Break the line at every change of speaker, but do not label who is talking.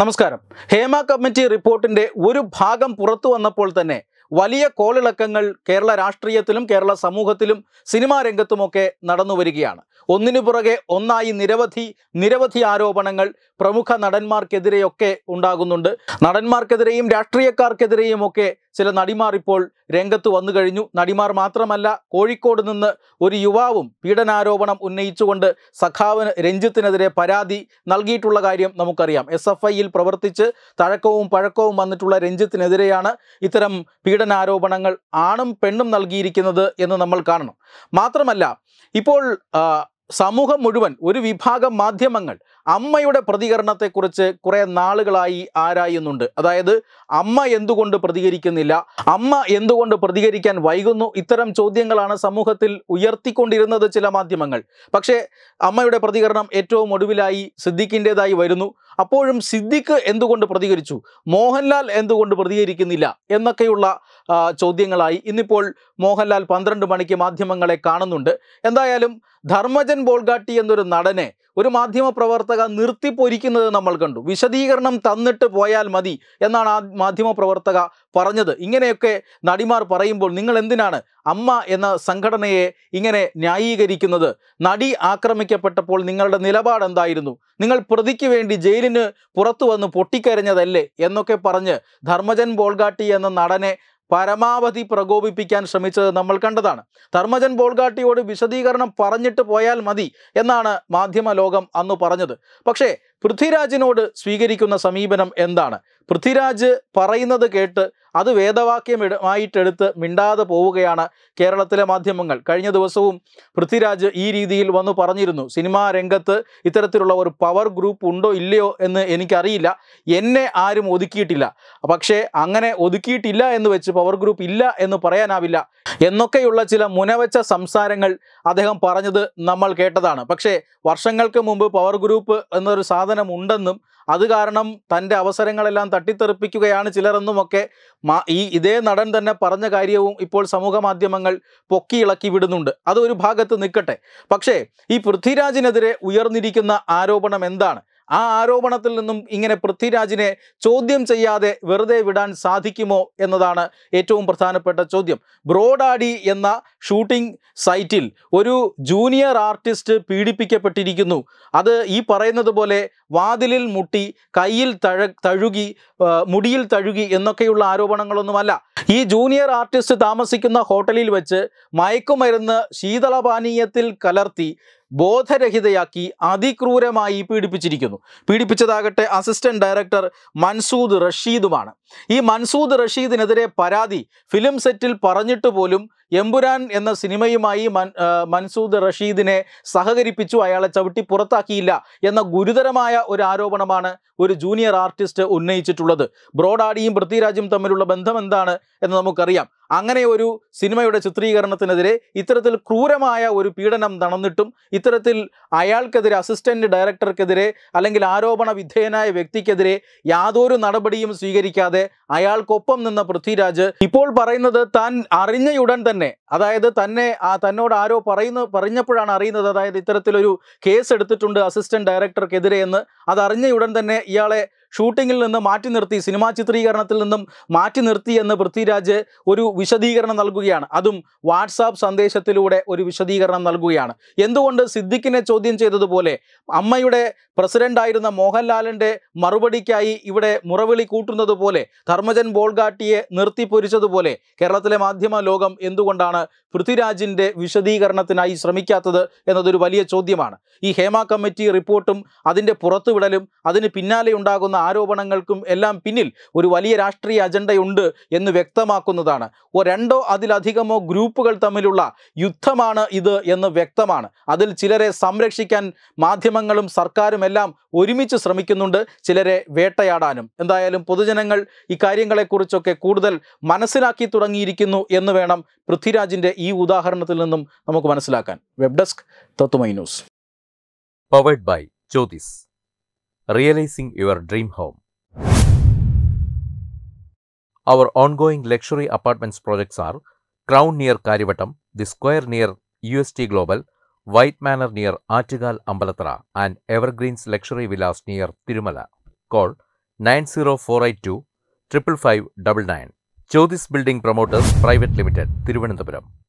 നമസ്കാരം ഹേമ കമ്മിറ്റി റിപ്പോർട്ടിന്റെ ഒരു ഭാഗം പുറത്തു വന്നപ്പോൾ തന്നെ വലിയ കോളിളക്കങ്ങൾ കേരള രാഷ്ട്രീയത്തിലും കേരള സമൂഹത്തിലും സിനിമാ രംഗത്തുമൊക്കെ നടന്നു വരികയാണ് ഒന്നിനു പുറകെ ഒന്നായി നിരവധി നിരവധി ആരോപണങ്ങൾ പ്രമുഖ നടന്മാർക്കെതിരെയൊക്കെ ഉണ്ടാകുന്നുണ്ട് നടന്മാർക്കെതിരെയും രാഷ്ട്രീയക്കാർക്കെതിരെയും ഒക്കെ ചില നടിമാർ ഇപ്പോൾ രംഗത്ത് വന്നു കഴിഞ്ഞു നടിമാർ മാത്രമല്ല കോഴിക്കോട് നിന്ന് ഒരു യുവാവും പീഡനാരോപണം ഉന്നയിച്ചുകൊണ്ട് സഖാവിന് രഞ്ജിത്തിനെതിരെ പരാതി നൽകിയിട്ടുള്ള കാര്യം നമുക്കറിയാം എസ് എഫ് ഐയിൽ പ്രവർത്തിച്ച് തഴക്കവും പഴക്കവും വന്നിട്ടുള്ള രഞ്ജിത്തിനെതിരെയാണ് ഇത്തരം പീഡനാരോപണങ്ങൾ ആണും പെണ്ണും നൽകിയിരിക്കുന്നത് എന്ന് നമ്മൾ കാണണം മാത്രമല്ല ഇപ്പോൾ സമൂഹം മുഴുവൻ ഒരു വിഭാഗം മാധ്യമങ്ങൾ അമ്മയുടെ പ്രതികരണത്തെക്കുറിച്ച് കുറേ നാളുകളായി ആരായുന്നുണ്ട് അതായത് അമ്മ എന്തുകൊണ്ട് പ്രതികരിക്കുന്നില്ല അമ്മ എന്തുകൊണ്ട് പ്രതികരിക്കാൻ വൈകുന്നു ഇത്തരം ചോദ്യങ്ങളാണ് സമൂഹത്തിൽ ഉയർത്തിക്കൊണ്ടിരുന്നത് ചില മാധ്യമങ്ങൾ പക്ഷേ അമ്മയുടെ പ്രതികരണം ഏറ്റവും ഒടുവിലായി സിദ്ദിഖിൻ്റേതായി വരുന്നു അപ്പോഴും സിദ്ദിഖ് എന്തുകൊണ്ട് പ്രതികരിച്ചു മോഹൻലാൽ എന്തുകൊണ്ട് പ്രതികരിക്കുന്നില്ല എന്നൊക്കെയുള്ള ചോദ്യങ്ങളായി ഇന്നിപ്പോൾ മോഹൻലാൽ പന്ത്രണ്ട് മണിക്ക് മാധ്യമങ്ങളെ കാണുന്നുണ്ട് എന്തായാലും ധർമ്മജൻ ബോൾഗാട്ടി എന്നൊരു നടനെ ഒരു മാധ്യമപ്രവർത്തക നിർത്തിപ്പൊരിക്കുന്നത് നമ്മൾ കണ്ടു വിശദീകരണം തന്നിട്ട് പോയാൽ മതി എന്നാണ് ആ മാധ്യമപ്രവർത്തക പറഞ്ഞത് ഇങ്ങനെയൊക്കെ നടിമാർ പറയുമ്പോൾ നിങ്ങൾ എന്തിനാണ് അമ്മ എന്ന സംഘടനയെ ഇങ്ങനെ ന്യായീകരിക്കുന്നത് നടി ആക്രമിക്കപ്പെട്ടപ്പോൾ നിങ്ങളുടെ നിലപാട് എന്തായിരുന്നു നിങ്ങൾ പ്രതിക്ക് വേണ്ടി ജയിലിന് പുറത്തു വന്ന് പൊട്ടിക്കരഞ്ഞതല്ലേ എന്നൊക്കെ പറഞ്ഞ് ധർമ്മജൻ ബോൾഗാട്ടി എന്ന നടനെ പരമാവധി പ്രകോപിപ്പിക്കാൻ ശ്രമിച്ചത് നമ്മൾ കണ്ടതാണ് ധർമ്മജൻ ബോൾഗാട്ടിയോട് വിശദീകരണം പറഞ്ഞിട്ട് പോയാൽ മതി എന്നാണ് മാധ്യമ ലോകം അന്ന് പറഞ്ഞത് പക്ഷേ പൃഥ്വിരാജിനോട് സ്വീകരിക്കുന്ന സമീപനം എന്താണ് പൃഥ്വിരാജ് പറയുന്നത് കേട്ട് അത് വേദവാക്യമായിട്ടെടുത്ത് മിണ്ടാതെ പോവുകയാണ് കേരളത്തിലെ മാധ്യമങ്ങൾ കഴിഞ്ഞ ദിവസവും പൃഥ്വിരാജ് ഈ രീതിയിൽ വന്നു പറഞ്ഞിരുന്നു സിനിമാ രംഗത്ത് ഇത്തരത്തിലുള്ള ഒരു പവർ ഗ്രൂപ്പ് ഉണ്ടോ ഇല്ലയോ എന്ന് എനിക്കറിയില്ല എന്നെ ആരും ഒതുക്കിയിട്ടില്ല പക്ഷേ അങ്ങനെ ഒതുക്കിയിട്ടില്ല എന്ന് വെച്ച് പവർ ഗ്രൂപ്പ് ഇല്ല എന്ന് പറയാനാവില്ല എന്നൊക്കെയുള്ള ചില മുനവച്ച സംസാരങ്ങൾ അദ്ദേഹം പറഞ്ഞത് നമ്മൾ കേട്ടതാണ് പക്ഷേ വർഷങ്ങൾക്ക് മുമ്പ് പവർ ഗ്രൂപ്പ് എന്നൊരു സാധനം ഉണ്ടെന്നും അത് കാരണം തൻ്റെ അവസരങ്ങളെല്ലാം തട്ടിത്തെറിപ്പിക്കുകയാണ് ചിലരെന്നുമൊക്കെ ഈ ഇതേ നടൻ തന്നെ പറഞ്ഞ കാര്യവും ഇപ്പോൾ സമൂഹ മാധ്യമങ്ങൾ പൊക്കിയിളക്കി വിടുന്നുണ്ട് അത് ഒരു ഭാഗത്ത് നിൽക്കട്ടെ പക്ഷേ ഈ പൃഥ്വിരാജിനെതിരെ ഉയർന്നിരിക്കുന്ന ആരോപണം എന്താണ് ആ ആരോപണത്തിൽ നിന്നും ഇങ്ങനെ പൃഥ്വിരാജിനെ ചോദ്യം ചെയ്യാതെ വെറുതെ വിടാൻ സാധിക്കുമോ എന്നതാണ് ഏറ്റവും പ്രധാനപ്പെട്ട ചോദ്യം ബ്രോഡാഡി എന്ന ഷൂട്ടിംഗ് സൈറ്റിൽ ഒരു ജൂനിയർ ആർട്ടിസ്റ്റ് പീഡിപ്പിക്കപ്പെട്ടിരിക്കുന്നു അത് ഈ പറയുന്നത് പോലെ വാതിലിൽ മുട്ടി കയ്യിൽ തഴ തഴുകി മുടിയിൽ തഴുകി എന്നൊക്കെയുള്ള ആരോപണങ്ങളൊന്നുമല്ല ഈ ജൂനിയർ ആർട്ടിസ്റ്റ് താമസിക്കുന്ന ഹോട്ടലിൽ വെച്ച് മയക്കുമരുന്ന് ശീതളപാനീയത്തിൽ കലർത്തി ബോധരഹിതയാക്കി അതിക്രൂരമായി പീഡിപ്പിച്ചിരിക്കുന്നു പീഡിപ്പിച്ചതാകട്ടെ അസിസ്റ്റന്റ് ഡയറക്ടർ മൻസൂദ് റഷീദുമാണ് ഈ മൻസൂദ് റഷീദിനെതിരെ പരാതി ഫിലിം സെറ്റിൽ പറഞ്ഞിട്ട് പോലും എമ്പുരാൻ എന്ന സിനിമയുമായി മൻസൂദ് റഷീദിനെ സഹകരിപ്പിച്ചു അയാളെ ചവിട്ടി പുറത്താക്കിയില്ല എന്ന ഗുരുതരമായ ഒരു ആരോപണമാണ് ഒരു ജൂനിയർ ആർട്ടിസ്റ്റ് ഉന്നയിച്ചിട്ടുള്ളത് ബ്രോഡാഡിയും പൃഥ്വിരാജും തമ്മിലുള്ള ബന്ധം എന്താണ് എന്ന് നമുക്കറിയാം അങ്ങനെ ഒരു സിനിമയുടെ ചിത്രീകരണത്തിനെതിരെ ഇത്തരത്തിൽ ക്രൂരമായ ഒരു പീഡനം നടന്നിട്ടും ഇത്തരത്തിൽ അയാൾക്കെതിരെ അസിസ്റ്റൻറ്റ് ഡയറക്ടർക്കെതിരെ അല്ലെങ്കിൽ ആരോപണ വിധേയനായ വ്യക്തിക്കെതിരെ യാതൊരു നടപടിയും സ്വീകരിക്കാതെ അയാൾക്കൊപ്പം നിന്ന പൃഥ്വിരാജ് ഇപ്പോൾ പറയുന്നത് താൻ അറിഞ്ഞയുടൻ തന്നെ അതായത് തന്നെ ആ തന്നോട് ആരോ പറയുന്ന പറഞ്ഞപ്പോഴാണ് അറിയുന്നത് അതായത് ഇത്തരത്തിലൊരു കേസ് എടുത്തിട്ടുണ്ട് അസിസ്റ്റന്റ് ഡയറക്ടർക്കെതിരെ എന്ന് ഉടൻ തന്നെ ഇയാളെ ഷൂട്ടിങ്ങിൽ നിന്ന് മാറ്റി നിർത്തി സിനിമാ ചിത്രീകരണത്തിൽ നിന്നും മാറ്റി നിർത്തി എന്ന് പൃഥ്വിരാജ് ഒരു വിശദീകരണം നൽകുകയാണ് അതും വാട്സാപ്പ് സന്ദേശത്തിലൂടെ ഒരു വിശദീകരണം നൽകുകയാണ് എന്തുകൊണ്ട് സിദ്ദിഖിനെ ചോദ്യം ചെയ്തതുപോലെ അമ്മയുടെ പ്രസിഡന്റായിരുന്ന മോഹൻലാലിൻ്റെ മറുപടിക്കായി ഇവിടെ മുറവിളി കൂട്ടുന്നത് പോലെ ധർമ്മജൻ ബോൾഗാട്ടിയെ നിർത്തിപ്പൊരിച്ചതുപോലെ കേരളത്തിലെ മാധ്യമ ലോകം എന്തുകൊണ്ടാണ് പൃഥ്വിരാജിൻ്റെ വിശദീകരണത്തിനായി ശ്രമിക്കാത്തത് എന്നതൊരു വലിയ ചോദ്യമാണ് ഈ ഹേമ കമ്മിറ്റി റിപ്പോർട്ടും അതിൻ്റെ പുറത്തുവിടലും അതിന് പിന്നാലെ ഉണ്ടാകുന്ന ആരോപണങ്ങൾക്കും എല്ലാം പിന്നിൽ ഒരു വലിയ രാഷ്ട്രീയ അജണ്ടയുണ്ട് എന്ന് വ്യക്തമാക്കുന്നതാണ് രണ്ടോ അതിലധികമോ ഗ്രൂപ്പുകൾ തമ്മിലുള്ള യുദ്ധമാണ് ഇത് എന്ന് വ്യക്തമാണ് അതിൽ ചിലരെ സംരക്ഷിക്കാൻ മാധ്യമങ്ങളും സർക്കാരും എല്ലാം ഒരുമിച്ച് ശ്രമിക്കുന്നുണ്ട് ചിലരെ വേട്ടയാടാനും എന്തായാലും പൊതുജനങ്ങൾ ഇക്കാര്യങ്ങളെക്കുറിച്ചൊക്കെ കൂടുതൽ മനസ്സിലാക്കി തുടങ്ങിയിരിക്കുന്നു എന്ന് വേണം പൃഥ്വിരാജിൻ്റെ ഈ ഉദാഹരണത്തിൽ നിന്നും നമുക്ക് മനസ്സിലാക്കാൻ web desk Tathwamayi
news powered by Jyothis Realizing Your Dream Home. Our ongoing luxury apartments projects are Crown near Karivatam, The Square near UST Global, White Manor near Artigal Ambalatra, and Evergreens Luxury Villas near Tirumala. Call 90482 55599. Chodis Building Promoters Private Limited, Thiruvananthapuram.